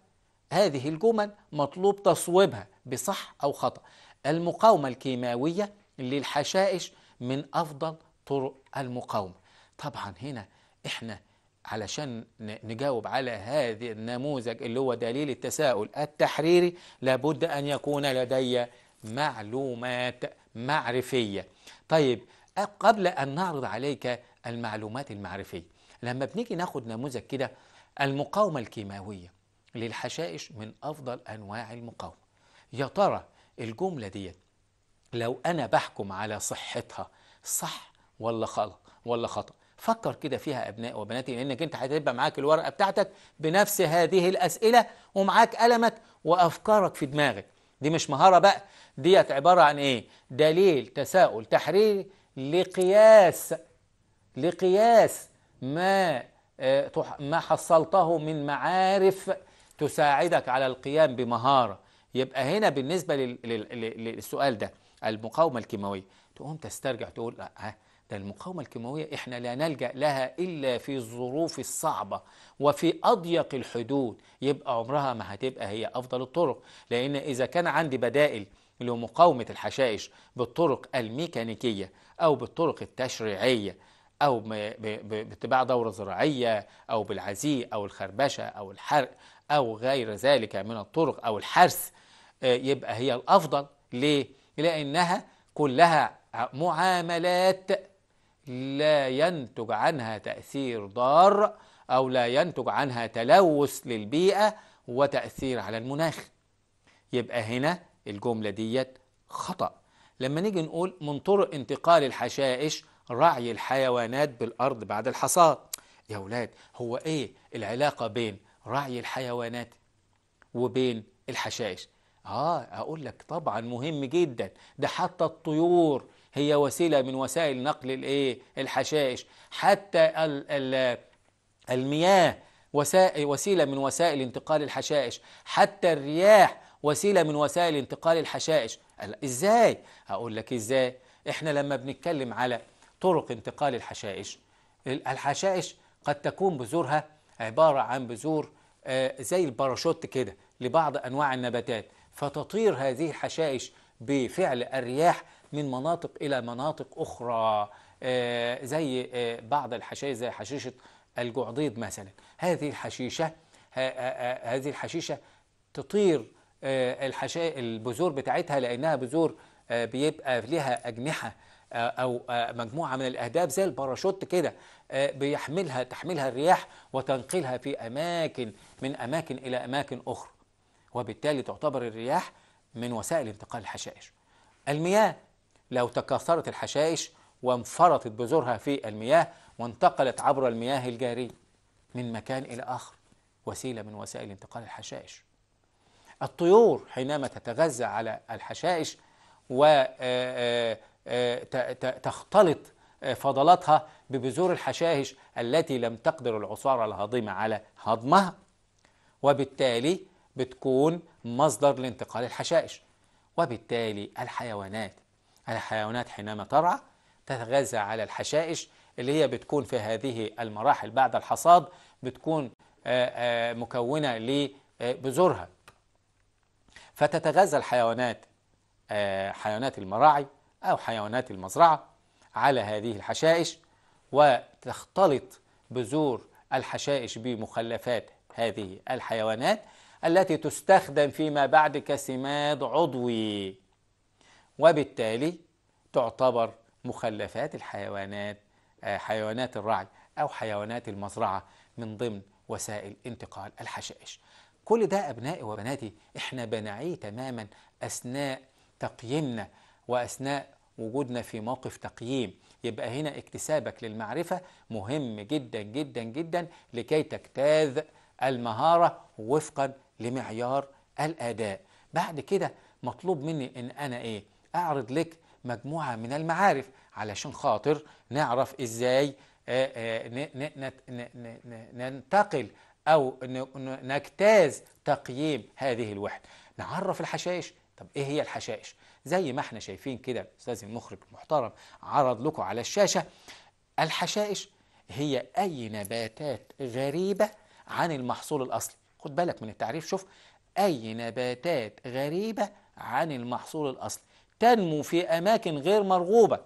هذه الجمل مطلوب تصويبها بصح أو خطأ المقاومة الكيماوية للحشائش من أفضل طرق المقاومة طبعا هنا إحنا علشان نجاوب على هذا النموذج اللي هو دليل التساؤل التحريري لابد أن يكون لدي معلومات معرفية طيب قبل أن نعرض عليك المعلومات المعرفية لما بنيجي ناخد نموذج كده المقاومة الكيماوية للحشائش من أفضل أنواع المقاومة يا ترى الجملة ديت لو أنا بحكم على صحتها صح ولا خطأ ولا خطأ فكر كده فيها أبناء وبناتي لأنك أنت هتبقى معاك الورقة بتاعتك بنفس هذه الأسئلة ومعاك ألمك وأفكارك في دماغك دي مش مهارة بقى ديت عبارة عن ايه دليل تساؤل تحريري لقياس لقياس ما آه، ما حصلته من معارف تساعدك على القيام بمهارة يبقى هنا بالنسبة للسؤال ده المقاومة الكيماوية تقوم تسترجع تقول لا آه، ده المقاومة الكيماوية إحنا لا نلجأ لها إلا في الظروف الصعبة وفي أضيق الحدود يبقى عمرها ما هتبقى هي أفضل الطرق لأن إذا كان عندي بدائل لمقاومة الحشائش بالطرق الميكانيكية أو بالطرق التشريعية أو باتباع دورة زراعية أو بالعزيء أو الخربشة أو الحرق أو غير ذلك من الطرق أو الحرث آه، يبقى هي الأفضل ليه؟ لأنها كلها معاملات لا ينتج عنها تأثير ضار أو لا ينتج عنها تلوث للبيئة وتأثير على المناخ يبقى هنا الجملة ديت خطأ لما نيجي نقول من طرق انتقال الحشائش رعي الحيوانات بالأرض بعد الحصاد يا ولاد هو إيه العلاقة بين رعي الحيوانات وبين الحشائش آه أقول لك طبعا مهم جدا ده حتى الطيور هي وسيلة من وسائل نقل الايه الحشائش حتى المياه وسيلة من وسائل انتقال الحشائش حتى الرياح وسيلة من وسائل انتقال الحشائش ازاي هقول لك ازاي احنا لما بنتكلم على طرق انتقال الحشائش الحشائش قد تكون بذورها عبارة عن بذور آه، زي الباراشوت كده لبعض أنواع النباتات فتطير هذه الحشائش بفعل الرياح من مناطق إلى مناطق أخرى آه، زي آه، بعض الحشائش زي حشيشة الجعضيض مثلا هذه الحشيشة هذه الحشيشة تطير آه، الحشائش البذور بتاعتها لأنها بذور بيبقى لها أجنحة أو مجموعة من الأهداف زي الباراشوت كده بيحملها تحملها الرياح وتنقلها في أماكن من أماكن إلى أماكن أخرى وبالتالي تعتبر الرياح من وسائل انتقال الحشائش المياه لو تكاثرت الحشائش وانفرطت بذورها في المياه وانتقلت عبر المياه الجارية من مكان إلى آخر وسيلة من وسائل انتقال الحشائش الطيور حينما تتغذى على الحشائش وتختلط آه، آه، آه، فضلاتها ببذور الحشائش التي لم تقدر العصارة الهضمة على هضمها وبالتالي بتكون مصدر لانتقال الحشائش وبالتالي الحيوانات الحيوانات حينما ترعى تتغذى على الحشائش اللي هي بتكون في هذه المراحل بعد الحصاد بتكون آه، آه، مكونة لبذورها آه، فتتغذى الحيوانات حيوانات المراعي أو حيوانات المزرعة على هذه الحشائش وتختلط بذور الحشائش بمخلفات هذه الحيوانات التي تستخدم فيما بعد كسماد عضوي وبالتالي تعتبر مخلفات الحيوانات آه، حيوانات الرعي أو حيوانات المزرعة من ضمن وسائل انتقال الحشائش كل ده أبنائي وبناتي إحنا بنعيه تماما أثناء تقييمنا وأثناء وجودنا في موقف تقييم يبقى هنا اكتسابك للمعرفة مهم جدا جدا جدا لكي تجتاز المهارة وفقا لمعيار الأداء بعد كده مطلوب مني إن أنا إيه أعرض لك مجموعة من المعارف علشان خاطر نعرف إزاي آه، آه، ننتقل أو نجتاز تقييم هذه الوحدة نعرف الحشائش طب إيه هي الحشائش؟ زي ما احنا شايفين كده استاذ المخرج المحترم عرض لكم على الشاشة الحشائش هي أي نباتات غريبة عن المحصول الأصلي خد بالك من التعريف شوف أي نباتات غريبة عن المحصول الأصلي تنمو في أماكن غير مرغوبة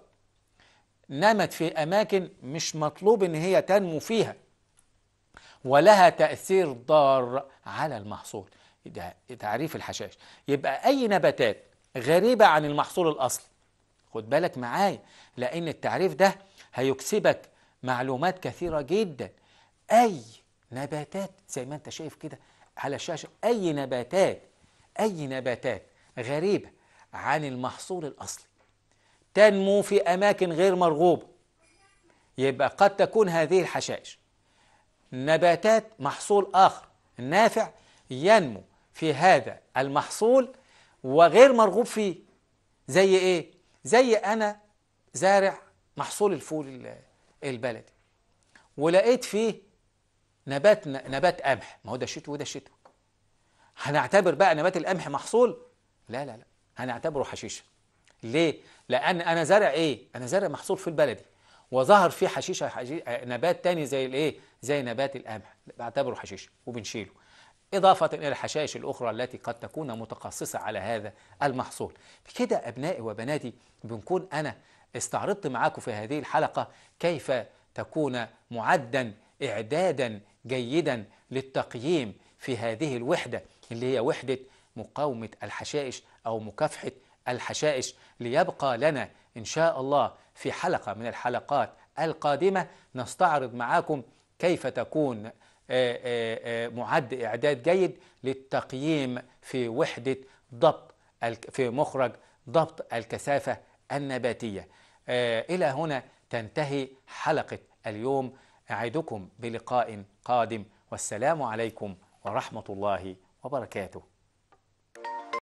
نمت في أماكن مش مطلوب إن هي تنمو فيها ولها تأثير ضار على المحصول ده تعريف الحشائش يبقى أي نباتات غريبة عن المحصول الأصلي خد بالك معايا لأن التعريف ده هيكسبك معلومات كثيرة جدا أي نباتات زي ما أنت شايف كده على الشاشة أي نباتات أي نباتات غريبة عن المحصول الأصلي تنمو في أماكن غير مرغوبة يبقى قد تكون هذه الحشائش نباتات محصول آخر نافع ينمو في هذا المحصول وغير مرغوب فيه زي إيه؟ زي أنا زارع محصول الفول البلدي ولقيت فيه نبات نبات قمح ما هو ده شتوي وده شتوي هنعتبر بقى نبات القمح محصول لا لا لا هنعتبره حشيشه ليه لان انا زارع ايه انا زارع محصول في البلدي وظهر فيه حشيشه نبات تاني زي الايه زي نبات القمح بعتبره حشيشه وبنشيله إضافة إلى الحشائش الأخرى التي قد تكون متخصصة على هذا المحصول بكده أبنائي وبناتي بنكون أنا استعرضت معاكم في هذه الحلقة كيف تكون معدا إعدادا جيدا للتقييم في هذه الوحدة اللي هي وحدة مقاومة الحشائش أو مكافحة الحشائش ليبقى لنا إن شاء الله في حلقة من الحلقات القادمة نستعرض معاكم كيف تكون آه، آه، آه، معد إعداد جيد للتقييم في وحدة ضبط في مخرج ضبط الكثافة النباتية إلى هنا تنتهي حلقة اليوم أعدكم بلقاء قادم والسلام عليكم ورحمة الله وبركاته